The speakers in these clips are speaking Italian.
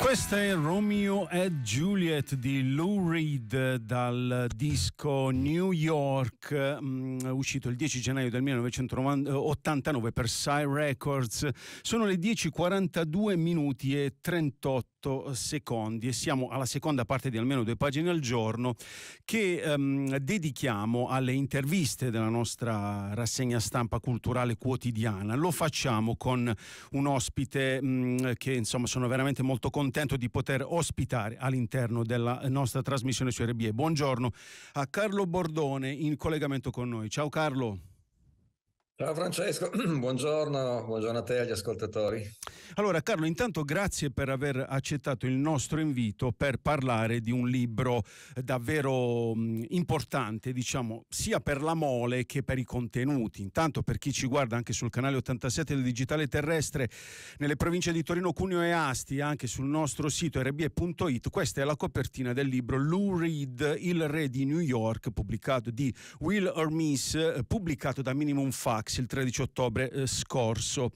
Questo è Romeo e Juliet di Lou Reed dal disco New York, um, uscito il 10 gennaio del 1989 per Psy Records. Sono le 10:42 minuti e 38 8 secondi e siamo alla seconda parte di almeno due pagine al giorno che ehm, dedichiamo alle interviste della nostra rassegna stampa culturale quotidiana. Lo facciamo con un ospite mh, mm, che insomma sono veramente molto contento di poter ospitare all'interno della nostra trasmissione su RBE. Buongiorno a Carlo Bordone in collegamento con noi. Ciao Carlo. Ciao Francesco, buongiorno, buongiorno a te e agli ascoltatori. Allora Carlo, intanto grazie per aver accettato il nostro invito per parlare di un libro eh, davvero mm, importante, diciamo, sia per la mole che per i contenuti. Intanto per chi ci guarda anche sul canale 87 del Digitale Terrestre, nelle province di Torino, Cuneo e Asti, anche sul nostro sito rb.it, questa è la copertina del libro Lou Reed, Il Re di New York, pubblicato di Will Hermes, eh, pubblicato da Minimum Facts il 13 ottobre eh, scorso.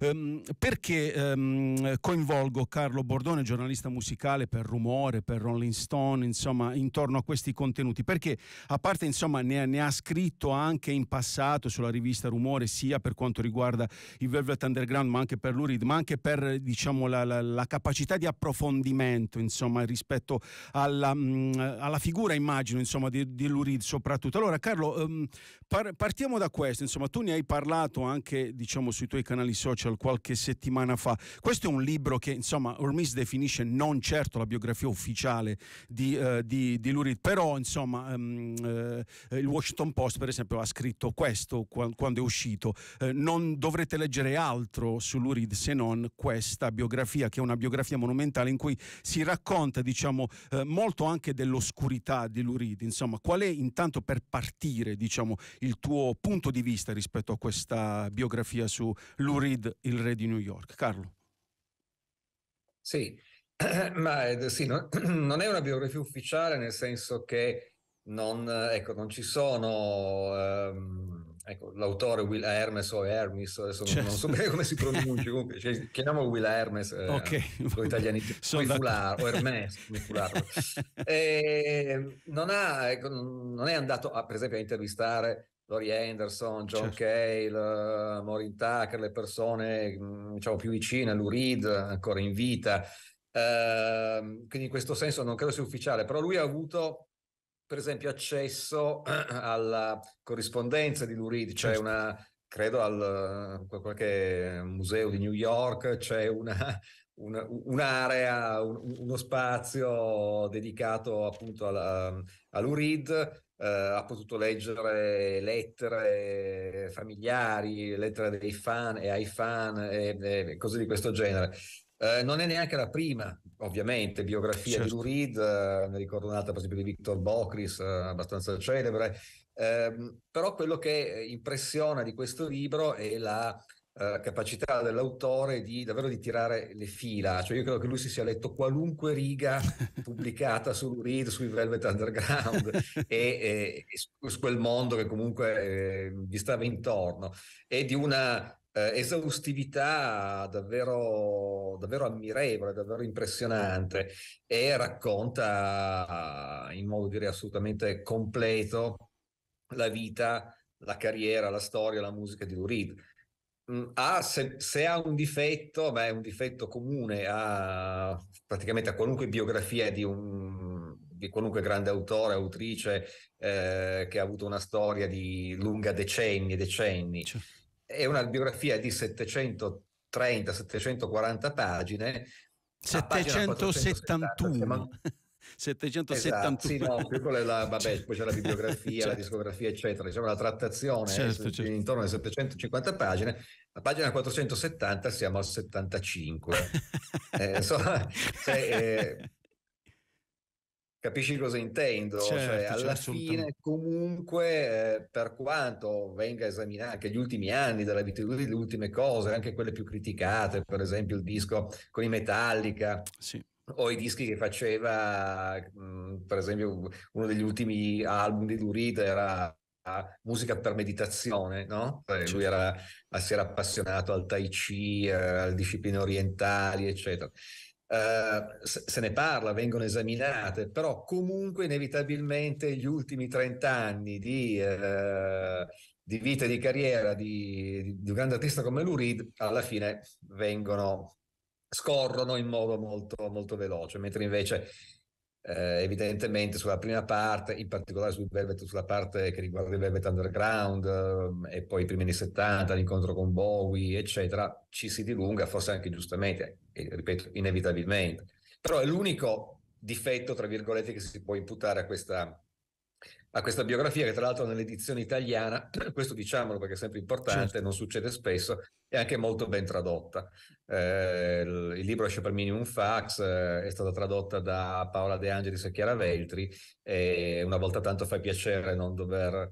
Ehm, perché ehm, coinvolgo Carlo Bordone, giornalista musicale per Rumore, per Rolling Stone, insomma, intorno a questi contenuti? Perché a parte insomma ne, ne ha scritto anche in passato sulla rivista Rumore, sia per quanto riguarda il Velvet Underground, ma anche per l'Urid, ma anche per diciamo, la, la, la capacità di approfondimento insomma, rispetto alla, mh, mm, alla figura, immagino, insomma, di, di Lurid soprattutto. Allora Carlo, ehm, par- partiamo da questo, insomma, tu ne hai hai parlato anche diciamo, sui tuoi canali social qualche settimana fa. Questo è un libro che insomma Ormis definisce non certo la biografia ufficiale di, eh, di, di Lurid, però insomma um, eh, il Washington Post per esempio ha scritto questo quando è uscito. Eh, non dovrete leggere altro su Lurid se non questa biografia, che è una biografia monumentale in cui si racconta diciamo, eh, molto anche dell'oscurità di Lurid. Insomma, qual è intanto per partire diciamo, il tuo punto di vista rispetto rispetto a questa biografia su Lou Reed, il re di New York. Carlo. Sì, ma eh, sì, no, non è una biografia ufficiale nel senso che non, ecco, non ci sono... Um, ecco, l'autore Will Hermes o Hermes, adesso certo. non so certo. bene come si pronuncia, comunque cioè, chiamiamolo Will Hermes, eh, okay. italiani sono Fular, o Hermes, Fular. e, ehm, non, ha, ecco, non è andato a, per esempio a intervistare Lori Anderson, John certo. Cale, eh, Maureen Tucker, le persone mm, diciamo, più vicine, Lou Reed ancora in vita. Eh, quindi in questo senso non credo sia ufficiale, però lui ha avuto per esempio accesso alla corrispondenza di Lou Reed, cioè certo. una, credo al eh, qualche museo di New York c'è una, una, un'area, un, uno spazio dedicato appunto alla, all'URID eh, ha potuto leggere lettere eh, familiari, lettere dei fan e ai fan e, e cose di questo genere. Eh, non è neanche la prima, ovviamente, biografia certo. di Lou Reed, eh, ne ricordo un'altra per esempio di Victor Bocris, eh, abbastanza celebre, eh, però quello che impressiona di questo libro è la eh, capacità dell'autore di davvero di tirare le fila, cioè io credo che lui si sia letto qualunque riga pubblicata su Reed, sui Velvet Underground e, e, e, su quel mondo che comunque eh, gli stava intorno è di una eh, esaustività davvero, davvero, ammirevole, davvero impressionante e racconta in modo direi assolutamente completo la vita, la carriera, la storia, la musica di Lou Reed. Mm, ha, ah, se, se, ha un difetto, beh, è un difetto comune a praticamente a qualunque biografia di, un, di qualunque grande autore, autrice eh, che ha avuto una storia di lunga decenni e decenni. Cioè. È una biografia di 730-740 pagine. 771. Pagina 771. Esatto, sì, no, più con la, vabbè, cioè, poi c'è la bibliografia, certo. la cioè. discografia, eccetera, diciamo la trattazione certo, su, certo. intorno alle 750 pagine. La pagina 470 siamo al 75. eh, insomma, cioè, eh, Capisci cosa intendo? Cioè, certo, cioè, alla certo, fine, comunque, eh, per quanto venga esaminato anche gli ultimi anni della vita le ultime cose, anche quelle più criticate, per esempio il disco con i Metallica, sì o i dischi che faceva, mhmm, per esempio, uno degli ultimi album di Lurid era ah, musica per meditazione, no? Certo. Lui era, ah, si era appassionato al tai chi, eh, alle discipline orientali, eccetera. Uh, se ne parla, vengono esaminate, però comunque inevitabilmente gli ultimi 30 anni di, uh, di vita e di carriera di, di, un grande artista come Lou Reed alla fine vengono scorrono in modo molto, molto veloce, mentre invece eh, evidentemente sulla prima parte, in particolare sul Velvet, sulla parte che riguarda il Velvet Underground eh, e poi i primi anni 70, l'incontro con Bowie, eccetera, ci si dilunga, forse anche giustamente, e, ripeto, inevitabilmente. Però è l'unico difetto, tra virgolette, che si può imputare a questa, a questa biografia che tra l'altro nell'edizione italiana, questo diciamolo perché è sempre importante, certo. non succede spesso, è anche molto ben tradotta. Eh, il libro esce per minimum fax, eh, è stata tradotta da Paola De Angelis e Chiara Veltri e una volta tanto fa piacere non dover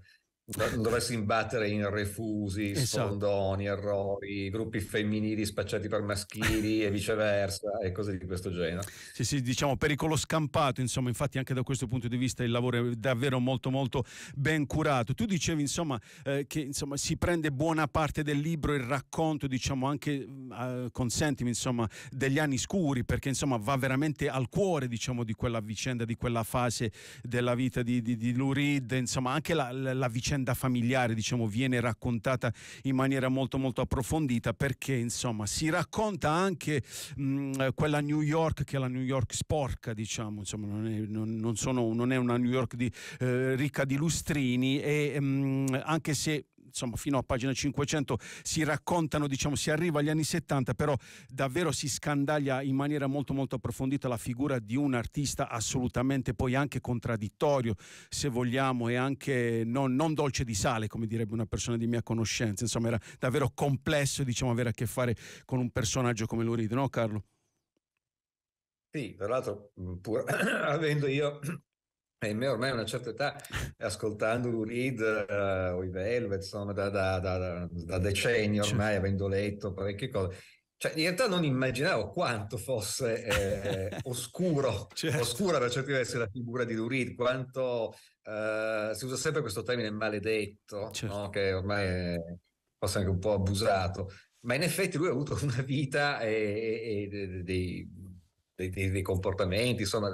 non doversi imbattere in refusi, esatto. errori, gruppi femminili spacciati per maschili e viceversa e cose di questo genere. Sì, sì, diciamo pericolo scampato, insomma, infatti anche da questo punto di vista il lavoro è davvero molto molto ben curato. Tu dicevi, insomma, eh, che insomma, si prende buona parte del libro il racconto, diciamo, anche eh, consentimi, insomma, degli anni scuri, perché insomma va veramente al cuore, diciamo, di quella vicenda, di quella fase della vita di, di, di Lurid, insomma, anche la, la, la vicenda vicenda familiare diciamo, viene raccontata in maniera molto molto approfondita perché insomma si racconta anche mh, mm, quella New York che è la New York sporca diciamo insomma non è, non, non sono, non è una New York di, eh, ricca di lustrini e mh, mm, anche se insomma, fino a pagina 500 si raccontano, diciamo, si arriva agli anni 70, però davvero si scandaglia in maniera molto molto approfondita la figura di un artista assolutamente poi anche contraddittorio, se vogliamo, e anche non, non dolce di sale, come direbbe una persona di mia conoscenza. Insomma, era davvero complesso, diciamo, avere a che fare con un personaggio come Luride, no Carlo? Sì, tra l'altro, mm, pur avendo io e me ormai a una certa età, ascoltando Lou Reed uh, o i Velvet, insomma, da, da, da, da decenni certo. ormai, certo. avendo letto parecchie cose, cioè, in realtà non immaginavo quanto fosse eh, oscuro, certo. oscura per certi versi la figura di Lurid, quanto eh, si usa sempre questo termine maledetto, certo. no? che ormai è forse anche un po' abusato, ma in effetti lui ha avuto una vita eh, e, e, e dei, dei, dei, comportamenti, insomma,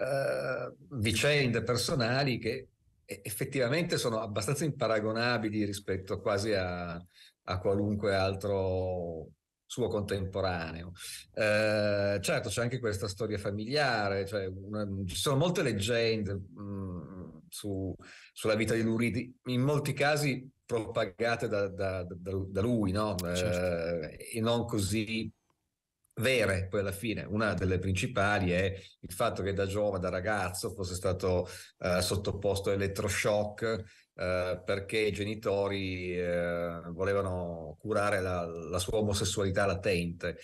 eh, vicende personali che effettivamente sono abbastanza imparagonabili rispetto quasi a, a qualunque altro suo contemporaneo. Eh, certo, c'è anche questa storia familiare, cioè una, ci sono molte leggende mh, su, sulla vita di Luridi, in molti casi propagate da, da, da, da lui, no? certo. eh, e non così vere, poi alla fine una delle principali è il fatto che da giovane, da ragazzo, fosse stato eh, sottoposto a elettroshock eh, perché i genitori eh, volevano curare la, la, sua omosessualità latente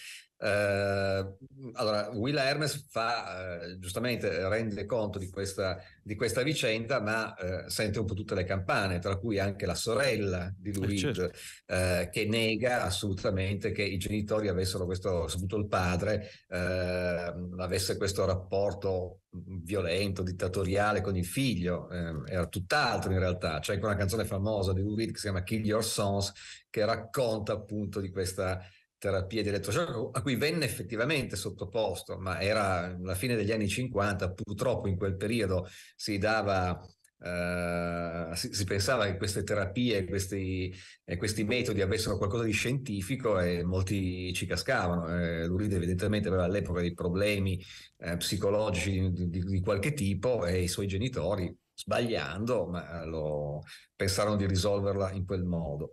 eh, allora, Will Hermes fa, eh, giustamente rende conto di questa, di questa vicenda, ma eh, sente un po' tutte le campane, tra cui anche la sorella di Luigi, certo. che nega assolutamente che i genitori avessero questo, soprattutto il padre, ehm, avesse questo rapporto mm, violento, dittatoriale con il figlio, eh, era tutt'altro in realtà. C'è anche una canzone famosa di Lou Reed che si chiama Kill Your Sons che racconta appunto di questa terapia di elettroshock a cui venne effettivamente sottoposto, ma era la fine degli anni 50, purtroppo in quel periodo si dava Uh, si, si, pensava che queste terapie, questi, eh, questi, metodi avessero qualcosa di scientifico e molti ci cascavano. Eh, Luride evidentemente aveva all'epoca dei problemi eh, psicologici di, di, di, qualche tipo e i suoi genitori, sbagliando, ma lo, pensarono di risolverla in quel modo.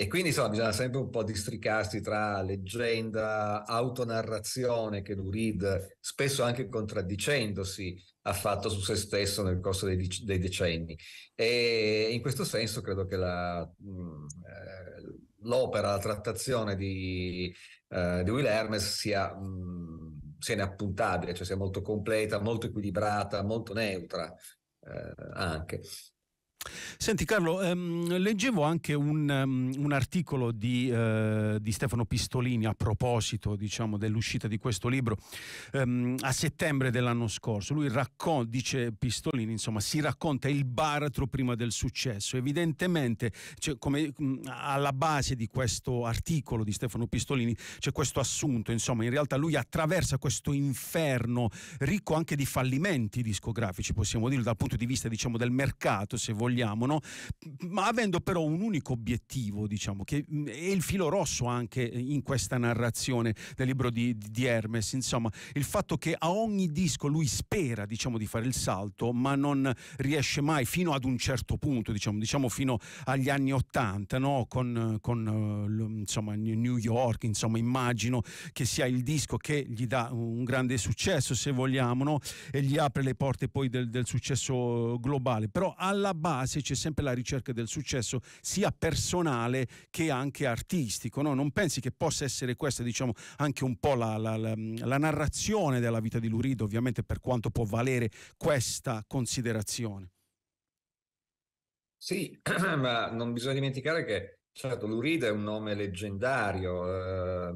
E quindi insomma bisogna sempre un po' districarsi tra leggenda, autonarrazione che Lou Reed, spesso anche contraddicendosi, ha fatto su se stesso nel corso dei, dei decenni. E in questo senso credo che la, mh, mm, eh, l'opera, la trattazione di, uh, di Will Hermes sia, mh, mm, sia inappuntabile, cioè sia molto completa, molto equilibrata, molto neutra eh, anche. Senti Carlo, ehm, leggevo anche un, um, un articolo di, eh, di, Stefano Pistolini a proposito diciamo, dell'uscita di questo libro ehm, a settembre dell'anno scorso. Lui raccon- dice Pistolini, insomma, si racconta il baratro prima del successo. Evidentemente cioè, come, mh, mm, alla base di questo articolo di Stefano Pistolini c'è questo assunto, insomma, in realtà lui attraversa questo inferno ricco anche di fallimenti discografici, possiamo dire, dal punto di vista diciamo, del mercato, se vogliamo vogliamo, no? ma avendo però un unico obiettivo, diciamo, che mm, è il filo rosso anche in questa narrazione del libro di, di Hermes, insomma, il fatto che a ogni disco lui spera diciamo, di fare il salto, ma non riesce mai fino ad un certo punto, diciamo, diciamo fino agli anni Ottanta, no? con, con eh, insomma, New York, insomma, immagino che sia il disco che gli dà un grande successo, se vogliamo, no? e gli apre le porte poi del, del successo globale. Però alla base base c'è sempre la ricerca del successo sia personale che anche artistico. No? Non pensi che possa essere questa diciamo, anche un po' la, la, la, la narrazione della vita di Lurido, ovviamente per quanto può valere questa considerazione? Sì, ma non bisogna dimenticare che certo Lurido è un nome leggendario, eh,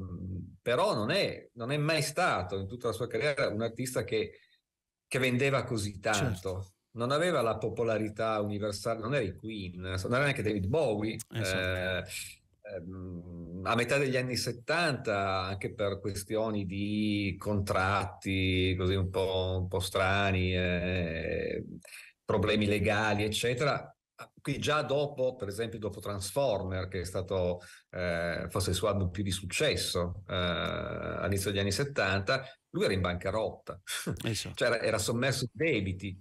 però non è, non è, mai stato in tutta la sua carriera un artista che, che vendeva così tanto. Certo non aveva la popolarità universale, non era i Queen, non era neanche David Bowie. Esatto. Eh, ehm, a metà degli anni 70, anche per questioni di contratti così un po', un po strani, eh, problemi legali, eccetera. Qui già dopo, per esempio, dopo Transformer, che è stato eh, forse il suo album più di successo eh, all'inizio degli anni 70, lui era in bancarotta, esatto. cioè era, era sommerso in debiti.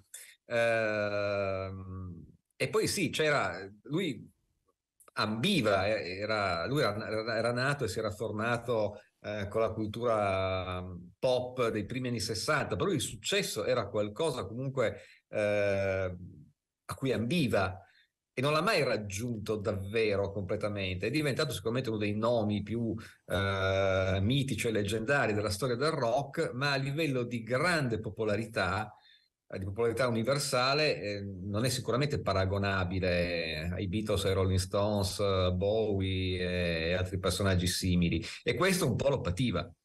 Ehm, e poi sì, c'era, lui ambiva, eh, era, lui era, era, nato e si era formato eh, con la cultura mm, pop dei primi anni 60, però il successo era qualcosa comunque eh, a cui ambiva e non l'ha mai raggiunto davvero completamente. È diventato sicuramente uno dei nomi più eh, mitici e leggendari della storia del rock, ma a livello di grande popolarità di popolarità universale eh, non è sicuramente paragonabile ai Beatles, ai Rolling Stones, Bowie e altri personaggi simili. E questo un po' lo pativa. Eh,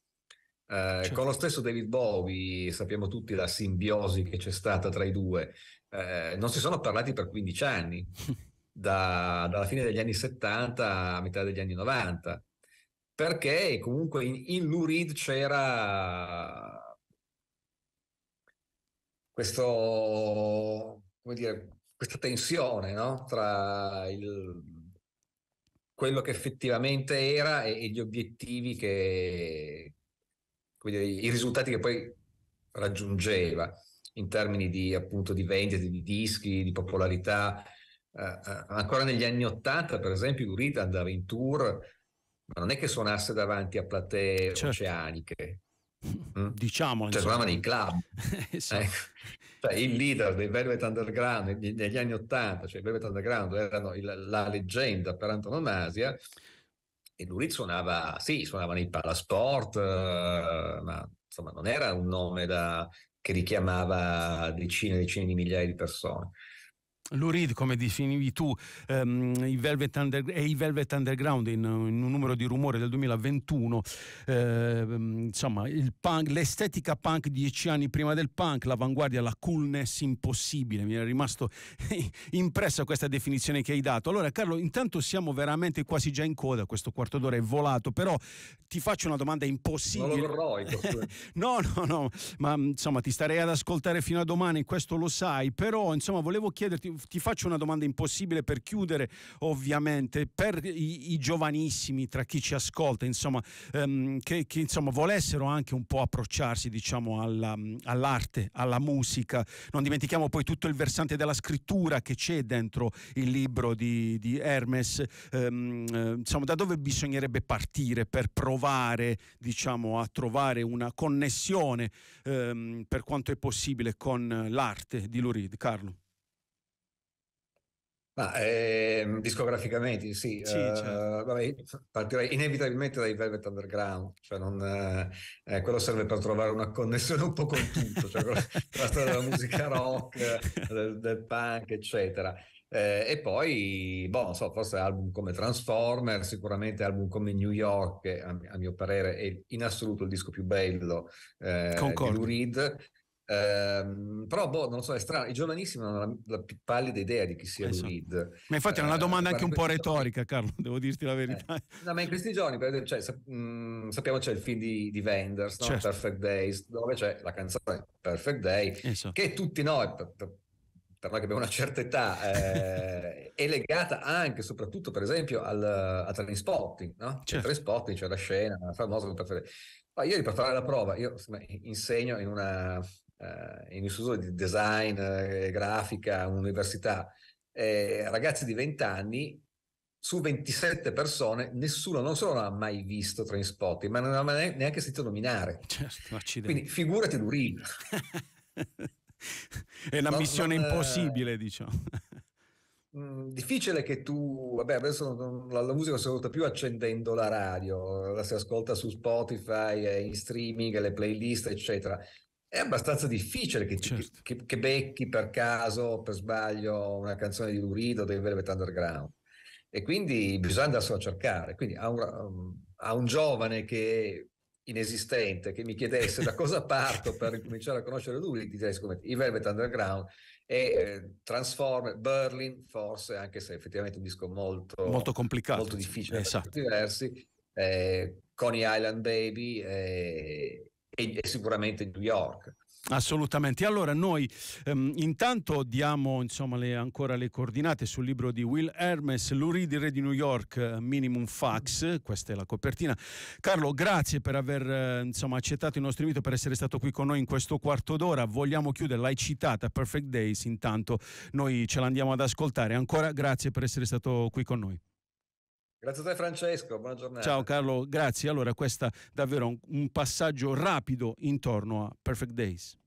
certo. Con lo stesso David Bowie sappiamo tutti la simbiosi che c'è stata tra i due. Eh, non si sono parlati per 15 anni, da, dalla fine degli anni 70 a metà degli anni 90, perché comunque in, in Lou Reed c'era questo, come dire, questa tensione no? tra il, quello che effettivamente era e, e gli obiettivi che, dire, i risultati che poi raggiungeva in termini di, appunto, di vendite, di dischi, di popolarità. Eh, eh ancora negli anni Ottanta, per esempio, Gurita andava in tour, ma non è che suonasse davanti a platee certo. oceaniche, Mm? Diciamo. Cioè, suonavano in club. Eh, sì. ecco. cioè, il leader dei Velvet Underground negli anni Ottanta, cioè i Velvet Underground erano il, la leggenda per antonomasia e lui suonava, sì, suonava nei palasport, eh, ma insomma non era un nome da, che richiamava decine e decine di migliaia di persone. Lurid, come definivi tu, ehm, i Velvet Under, e i Velvet Underground in, in, un numero di rumore del 2021, ehm, insomma punk, l'estetica punk dieci anni prima del punk, l'avanguardia, la coolness impossibile, mi è rimasto impressa questa definizione che hai dato. Allora Carlo, intanto siamo veramente quasi già in coda, questo quarto d'ora è volato, però ti faccio una domanda impossibile. Corroico, no, no, no, ma insomma ti starei ad ascoltare fino a domani, questo lo sai, però insomma volevo chiederti ti faccio una domanda impossibile per chiudere, ovviamente, per i, i giovanissimi, tra chi ci ascolta, insomma, ehm, che, che insomma, volessero anche un po' approcciarsi diciamo, alla, all'arte, alla musica. Non dimentichiamo poi tutto il versante della scrittura che c'è dentro il libro di, di Hermes. Ehm, eh, insomma, da dove bisognerebbe partire per provare diciamo, a trovare una connessione ehm, per quanto è possibile con l'arte di Lurid, Carlo? Ma eh, discograficamente sì, sì eh, certo. vabbè, partirei inevitabilmente dai Velvet Underground, cioè non, eh, eh quello serve per trovare una connessione un po' con tutto, cioè con la, storia della musica rock, del, del punk, eccetera. Eh, e poi, boh, non so, forse album come Transformer, sicuramente album come New York, che a, a mio parere è in assoluto il disco più bello eh, di Lou Reed Ehm, però, boh, non lo so, è strano. I giovanissimi non hanno la, la più pallida idea di chi sia eh, Reed. Ma infatti è una eh, domanda eh, anche un po' retorica, Carlo, devo dirti la eh. verità. Eh, no, ma in questi giorni, per esempio, cioè, sap- mh, mm, sappiamo c'è il film di, di Vendors, no? certo. Perfect Days, dove c'è la canzone Perfect Day, Eso. che tutti noi, per, per, per noi che abbiamo una certa età, eh, è legata anche, soprattutto per esempio, al, al Trainspotting, no? Cioè, certo. Trainspotting, cioè la scena famosa. Ma ieri per fare la prova, io insomma, insegno in una, eh, in istituto di design, eh, grafica, un'università, eh, ragazzi di 20 anni, su 27 persone, nessuno non solo non ha mai visto Trainspot, ma non ha mai neanche sentito nominare. Certo, Quindi figurati l'urina. È una no, missione non, eh, impossibile, diciamo. Mm, difficile che tu, vabbè, adesso la, la musica si ascolta più accendendo la radio, la si ascolta su Spotify, eh, in streaming, le playlist, eccetera è abbastanza difficile che, certo. che, che, becchi per caso, per sbaglio, una canzone di Lurido del Velvet Underground. E quindi bisogna andarselo a cercare. Quindi a un, um, a un giovane che inesistente che mi chiedesse da cosa parto per cominciare a conoscere lui, direi siccome i Velvet Underground e eh, Transformer, Berlin forse, anche se effettivamente è un disco molto, molto complicato, molto difficile esatto. per diversi, eh, Coney Island Baby eh, e, e sicuramente New York. Assolutamente. Allora noi ehm, intanto diamo insomma, le, ancora le coordinate sul libro di Will Hermes, L'Uridi Re di New York, Minimum Fax, questa è la copertina. Carlo, grazie per aver eh, insomma, accettato il nostro invito, per essere stato qui con noi in questo quarto d'ora. Vogliamo chiudere, l'hai citata, Perfect Days, intanto noi ce l'andiamo ad ascoltare. Ancora grazie per essere stato qui con noi. Grazie a te Francesco, buona giornata. Ciao Carlo, grazie. Allora, questo è davvero un, passaggio rapido intorno a Perfect Days.